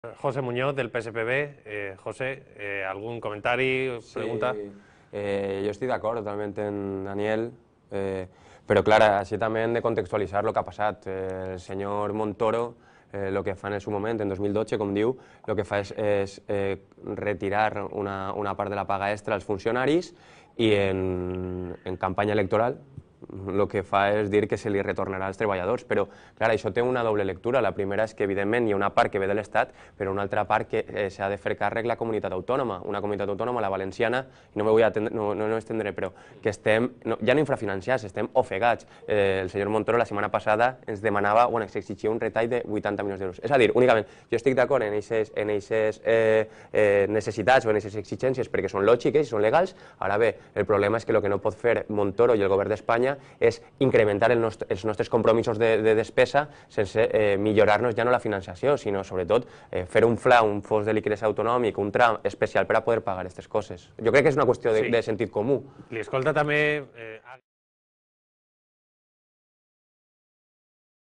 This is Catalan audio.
Eh, José Muñoz del PSPB. Eh, José, eh, ¿algún comentario, sí, pregunta? Eh, yo estoy de acuerdo totalmente en Daniel, eh, pero claro, así también de contextualitzar lo que ha passat. Eh, el senyor Montoro eh, lo que fa en el seu moment, en 2012, com diu, el que fa és, és eh, retirar una, una part de la paga extra als funcionaris i en, en campanya electoral, el que fa és dir que se li retornarà als treballadors, però clar, això té una doble lectura. La primera és que, evidentment, hi ha una part que ve de l'Estat, però una altra part que eh, s'ha de fer càrrec la comunitat autònoma, una comunitat autònoma, la valenciana, i no me vull atendre, no, no, no estendre, però que estem, no, ja no infrafinanciats, estem ofegats. Eh, el senyor Montoro la setmana passada ens demanava, bueno, ens exigia un retall de 80 milions d'euros. És a dir, únicament, jo estic d'acord en aquestes en eixes, eh, eh, necessitats o en aquestes exigències perquè són lògiques i són legals, ara bé, el problema és que el que no pot fer Montoro i el govern d'Espanya és incrementar el nostre, els nostres compromisos de, de despesa sense eh, millorar-nos ja no la finançació, sinó sobretot eh, fer un FLA, un fons de liquidesa autonòmic, un tram especial per a poder pagar aquestes coses. Jo crec que és una qüestió de, sí. de sentit comú. Li escolta també eh,